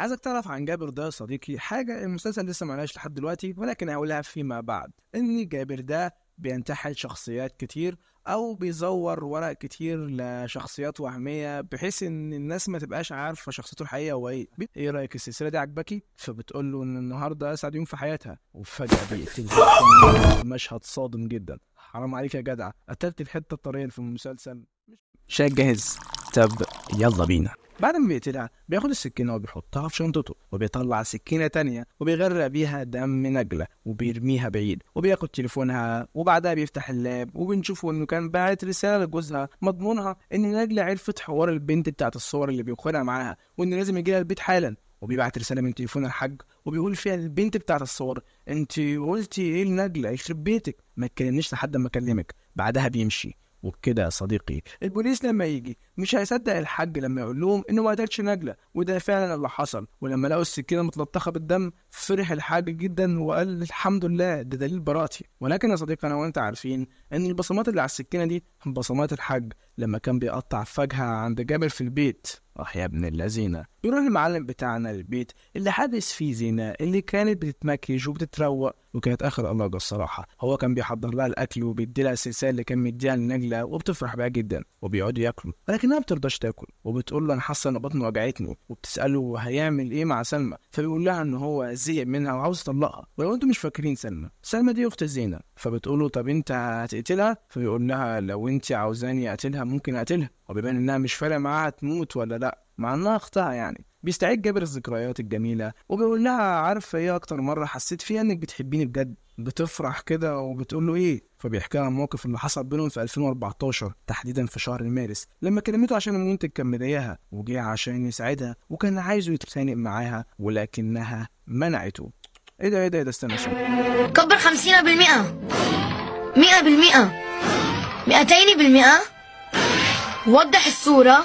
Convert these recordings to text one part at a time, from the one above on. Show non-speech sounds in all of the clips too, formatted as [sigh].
عايزك تعرف عن جابر ده يا صديقي حاجة المسلسل لسه ما لحد دلوقتي ولكن هقولها فيما بعد إن جابر ده بينتحل شخصيات كتير أو بيزور ورق كتير لشخصيات وهمية بحيث إن الناس ما تبقاش عارفة شخصيته الحقيقية هو إيه إيه رأيك السلسلة دي عجبكي؟ فبتقول له إن النهاردة أسعد يوم في حياتها وفجأة بيقتل [laughs] مشهد صادم جدا حرام عليك يا جدع قتلت الحتة الطرية في المسلسل شاك جاهز طب يلا بينا بعد ما بيقتلها بياخد السكينة وبيحطها في شنطته وبيطلع سكينة تانية وبيغرق بيها دم نجلة وبيرميها بعيد وبياخد تليفونها وبعدها بيفتح اللاب وبنشوفه انه كان باعت رسالة لجوزها مضمونها ان نجلة عرفت حوار البنت بتاعت الصور اللي بيخونها معاها وان لازم يجي لها البيت حالا وبيبعت رسالة من تليفون الحاج وبيقول فيها البنت بتاعت الصور انت قلتي ايه لنجلة يخرب بيتك ما تكلمنيش لحد ما اكلمك بعدها بيمشي وبكده يا صديقي البوليس لما يجي مش هيصدق الحاج لما يقول لهم انه ما قتلش نجله وده فعلا اللي حصل ولما لقوا السكينه متلطخه بالدم فرح الحاج جدا وقال الحمد لله ده دليل براءتي ولكن يا صديقي انا وانت عارفين ان البصمات اللي على السكينه دي بصمات الحاج لما كان بيقطع فاكهه عند جابر في البيت اه يا ابن اللذينة بيروح المعلم بتاعنا البيت اللي حدث فيه زينة اللي كانت بتتمكيج وبتتروق وكانت اخر الله الصراحة هو كان بيحضر لها الاكل وبيدي لها السلسال اللي كان مديها لنجلة وبتفرح بيها جدا وبيقعدوا ياكلوا ولكن لكنها بترضاش تاكل وبتقول له انا حاسه ان بطني وجعتني وبتساله هيعمل ايه مع سلمى فبيقول لها ان هو زهق منها وعاوز يطلقها ولو انتم مش فاكرين سلمى سلمى دي اخت زينه فبتقول له طب انت هتقتلها فبيقول لها لو انت عاوزاني اقتلها ممكن اقتلها وبيبان انها مش فارقه معاها تموت ولا لا مع انها اختها يعني بيستعيد جابر الذكريات الجميله وبيقول لها عارفه ايه اكتر مره حسيت فيها انك بتحبيني بجد بتفرح كده وبتقول له ايه فبيحكي لها الموقف اللي حصل بينهم في 2014 تحديدا في شهر مارس لما كلمته عشان المنتج كان مضايقها وجه عشان يساعدها وكان عايزه يتخانق معاها ولكنها منعته ايه ده ايه ده ايه ده استنى شويه كبر 50% 100% 200% وضح الصوره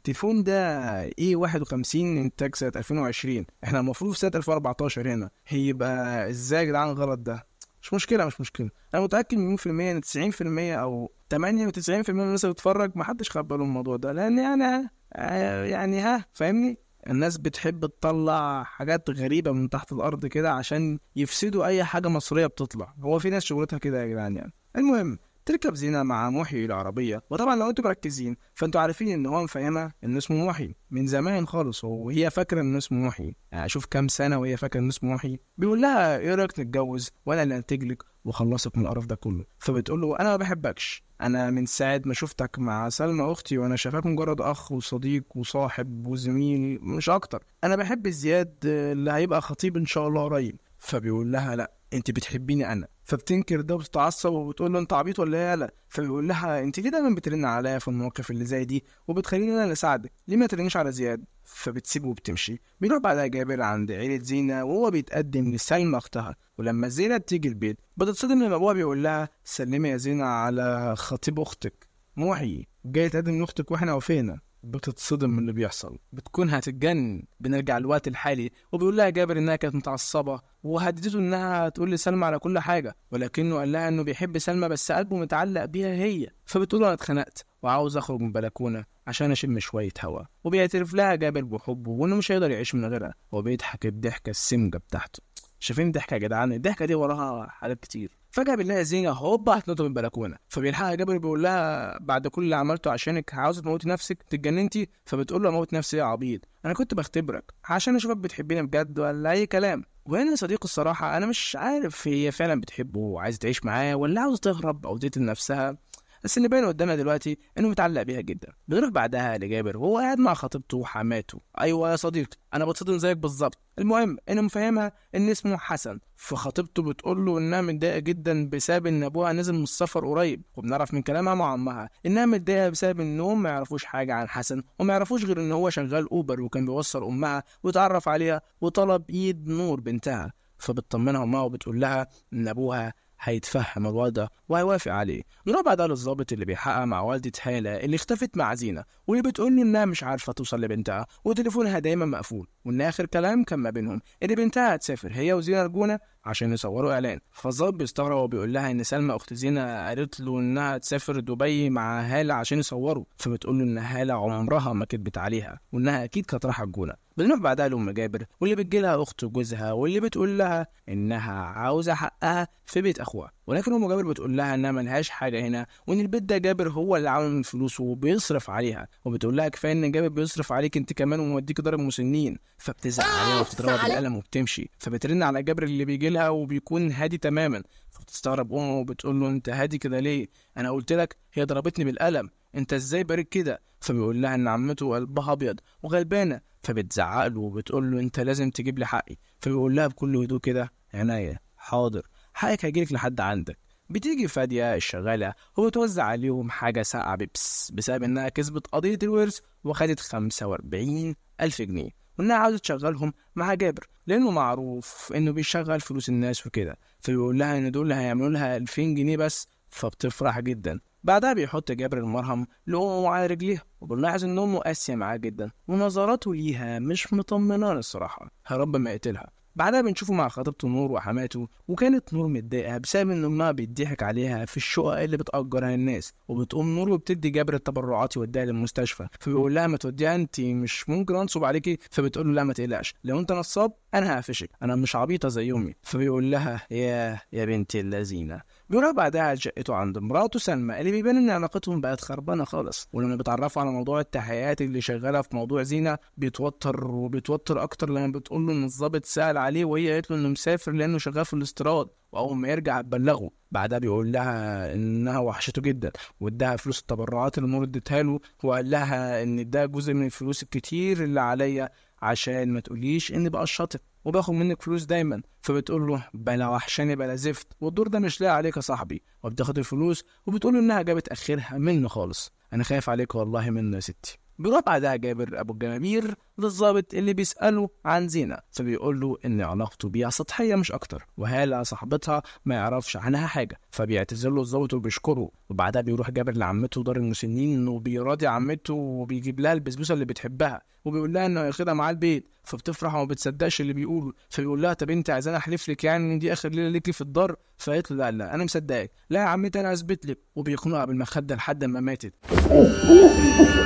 التليفون ده اي 51 انتاج سنه 2020 احنا المفروض في سنه 2014 هنا هيبقى ازاي يا جدعان الغلط ده مش مشكله مش مشكله انا متاكد مليون في الميه ان 90% او 98% من الناس اللي بتتفرج ما حدش خد باله من الموضوع ده لان انا يعني, يعني ها فاهمني الناس بتحب تطلع حاجات غريبة من تحت الأرض كده عشان يفسدوا أي حاجة مصرية بتطلع هو في ناس شغلتها كده يا جدعان يعني المهم تركب زينة مع محي العربية وطبعا لو انتم مركزين فانتوا عارفين ان هو مفهمها ان اسمه محي من زمان خالص وهي فاكرة ان اسمه يعني اشوف كام سنة وهي فاكرة ان اسمه محي بيقول لها ايه رأيك نتجوز وانا اللي انتج لك وخلصك من القرف ده كله فبتقول له انا ما بحبكش انا من ساعه ما شفتك مع سلمى اختي وانا شايفاك مجرد اخ وصديق وصاحب وزميل مش اكتر انا بحب زياد اللي هيبقى خطيب ان شاء الله قريب فبيقول لها لا انت بتحبيني انا فبتنكر ده وبتتعصب وبتقول له انت عبيط ولا ايه لا فبيقول لها انت ليه دايما بترن عليا في المواقف اللي زي دي وبتخليني انا اللي اساعدك ليه ما ترنيش على زياد فبتسيبه وبتمشي بيروح بعدها جابر عند عيلة زينة وهو بيتقدم لسلمى أختها ولما زينة بتيجي البيت بتتصدم لما أبوها بيقول لها سلمي يا زينة على خطيب أختك محيي جاي تقدم لأختك وإحنا وفينا بتتصدم من اللي بيحصل بتكون هتتجن بنرجع للوقت الحالي وبيقول لها جابر انها كانت متعصبه وهددته انها تقول لسلمى على كل حاجه ولكنه قال لها انه بيحب سلمى بس قلبه متعلق بيها هي فبتقول انا اتخنقت وعاوز اخرج من البلكونه عشان اشم شويه هوا وبيعترف لها جابر بحبه وانه مش هيقدر يعيش من غيرها وبيضحك الضحكه السمجه بتاعته شايفين ضحكه يا جدعان الضحكه دي وراها حاجات كتير فجاه بنلاقي زينه هوبا هتنط من البلكونه فبيلحقها جابر بيقول لها بعد كل اللي عملته عشانك عاوزه تموتي نفسك تتجننتي فبتقول له اموت نفسي يا عبيط انا كنت بختبرك عشان اشوفك بتحبيني بجد ولا اي كلام وهنا صديق الصراحه انا مش عارف هي فعلا بتحبه وعايزه تعيش معاه ولا عاوزه تهرب او تقتل نفسها بس اللي باين قدامنا دلوقتي انه متعلق بيها جدا بنروح بعدها لجابر وهو قاعد مع خطيبته وحماته ايوه يا صديقي انا بتصدم زيك بالظبط المهم انه مفهمها ان اسمه حسن فخطيبته بتقول له انها متضايقه جدا بسبب ان ابوها نزل من السفر قريب وبنعرف من كلامها مع امها انها متضايقه بسبب انهم ما يعرفوش حاجه عن حسن وما يعرفوش غير ان هو شغال اوبر وكان بيوصل امها وتعرف عليها وطلب ايد نور بنتها فبتطمنها امها وبتقول لها ان ابوها هيتفهم الوضع وهيوافق عليه نروح بعدها للظابط اللي بيحقق مع والدة هالة اللي اختفت مع زينة واللي بتقول له إنها مش عارفة توصل لبنتها وتليفونها دايما مقفول وإن آخر كلام كان ما بينهم إن بنتها هتسافر هي وزينة الجونة عشان يصوروا إعلان فالظابط بيستغرب وبيقول لها إن سلمى أخت زينة قالت له إنها تسافر دبي مع هالة عشان يصوروا فبتقول له إن هالة عمرها ما كدبت عليها وإنها أكيد كانت رايحة الجونة بنروح بعدها لأم جابر واللي بتجيلها أخت جوزها واللي بتقول لها إنها عاوزة حقها في بيت أخوها ولكن أم جابر بتقول لها إنها ملهاش حاجة هنا وإن البيت ده جابر هو اللي عامل من فلوسه وبيصرف عليها وبتقول لها كفاية إن جابر بيصرف عليك أنت كمان وموديك دار المسنين فبتزعل آه، عليها وبتضربها بالقلم وبتمشي فبترن على جابر اللي بيجي لها وبيكون هادي تماما فبتستغرب أمه وبتقول له أنت هادي كده ليه؟ أنا قلت لك هي ضربتني بالقلم انت ازاي بارك كده فبيقول لها ان عمته قلبها ابيض وغلبانه فبتزعق له وبتقول له انت لازم تجيب لي حقي فبيقول لها بكل هدوء كده عينيا حاضر حقك هيجيلك لحد عندك بتيجي فادية الشغالة وبتوزع عليهم حاجة ساقعة بيبس بسبب إنها كسبت قضية الورث وخدت 45 ألف جنيه وإنها عاوزة تشغلهم مع جابر لأنه معروف إنه بيشغل فلوس الناس وكده فبيقول لها إن دول هيعملوا لها 2000 جنيه بس فبتفرح جدا بعدها بيحط جابر المرهم لأمه على رجليها وبنلاحظ إن أمه قاسية معاه جدا ونظراته ليها مش مطمنة الصراحة هرب ما يقتلها بعدها بنشوفه مع خطيبته نور وحماته وكانت نور متضايقة بسبب إن أمها بيضحك عليها في الشقق اللي بتأجرها الناس وبتقوم نور وبتدي جابر التبرعات يوديها للمستشفى فبيقول لها ما توديها أنت مش ممكن أنصب عليكي فبتقول له لا ما تقلقش لو أنت نصاب أنا هقفشك أنا مش عبيطة زي أمي فبيقول لها يا يا بنت اللذينة جرى بعدها شقته عند مراته سلمى اللي بيبان ان علاقتهم بقت خربانه خالص ولما بيتعرفوا على موضوع التحقيقات اللي شغاله في موضوع زينه بيتوتر وبيتوتر اكتر لما بتقول له ان الظابط سال عليه وهي قالت له انه مسافر لانه شغال في الاستيراد واول ما يرجع تبلغه بعدها بيقول لها انها وحشته جدا واداها فلوس التبرعات اللي نور اديتها له وقال لها ان ده جزء من الفلوس الكتير اللي عليا عشان ما تقوليش اني بقشطك وباخد منك فلوس دايما فبتقول له بلا وحشاني بلا زفت والدور ده مش لاقي عليك يا صاحبي وبتاخد الفلوس وبتقول له انها جابت اخرها منه خالص انا خايف عليك والله منه يا ستي بيروح بعدها جابر ابو الجمامير للظابط اللي بيساله عن زينه فبيقول له ان علاقته بيها سطحيه مش اكتر وهاله صاحبتها ما يعرفش عنها حاجه فبيعتذر له الظابط وبيشكره وبعدها بيروح جابر لعمته دار المسنين وبيراضي عمته وبيجيب لها البسبوسه اللي بتحبها وبيقول لها انه هياخدها معاه البيت فبتفرح وما بتصدقش اللي بيقوله فبيقول لها طب انت عايزاني احلف لك يعني ان دي اخر ليله ليكي في الدار فقالت له لا لا انا مصدقك لا يا عمتي انا اثبت لك وبيقنعها بالمخده لحد ما ماتت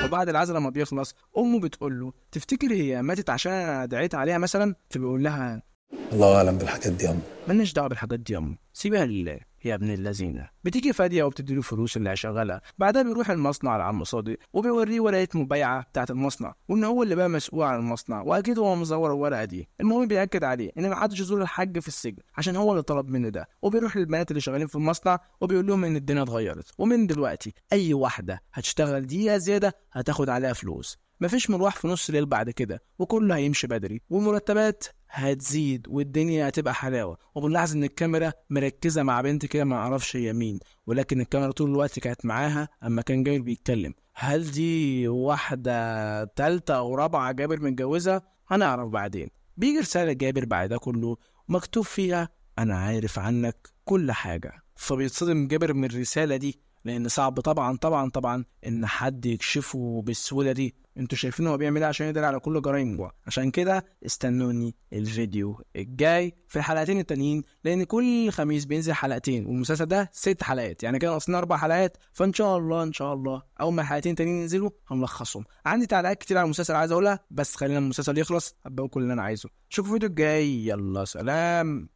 وبعد العزاء لما بيخلص امه بتقول له تفتكر هي ماتت عشان انا دعيت عليها مثلا فبيقول لها الله اعلم بالحاجات دي يا امي مالناش دعوه بالحاجات دي يا امي سيبها لله يا ابن اللذينه بتيجي فاديه وبتدي له فلوس اللي هيشغلها بعدها بيروح المصنع لعم صادق وبيوريه ورقه مبيعة بتاعت المصنع وان هو اللي بقى مسؤول عن المصنع واكيد هو مزور الورقه دي المهم بياكد عليه ان ما حدش يزور الحاج في السجن عشان هو اللي طلب منه ده وبيروح للبنات اللي شغالين في المصنع وبيقول لهم ان الدنيا اتغيرت ومن دلوقتي اي واحده هتشتغل دقيقه زياده هتاخد عليها فلوس مفيش مروح في نص الليل بعد كده وكله هيمشي بدري والمرتبات هتزيد والدنيا هتبقى حلاوه وبنلاحظ ان الكاميرا مركزه مع بنت كده ما اعرفش هي مين ولكن الكاميرا طول الوقت كانت معاها اما كان جابر بيتكلم هل دي واحده تالتة او رابعه جابر متجوزها هنعرف بعدين بيجي رساله جابر بعد ده كله مكتوب فيها انا عارف عنك كل حاجه فبيتصدم جابر من الرساله دي لان صعب طبعا طبعا طبعا ان حد يكشفه بالسهوله دي انتوا شايفين هو بيعمل ايه عشان يقدر على كل جرائم عشان كده استنوني الفيديو الجاي في الحلقتين التانيين لان كل خميس بينزل حلقتين والمسلسل ده ست حلقات يعني كده ناقصنا اربع حلقات فان شاء الله ان شاء الله اول ما الحلقتين تانيين ينزلوا هنلخصهم عندي تعليقات كتير على المسلسل عايز اقولها بس خلينا المسلسل يخلص ابقى كل اللي انا عايزه شوفوا الفيديو الجاي يلا سلام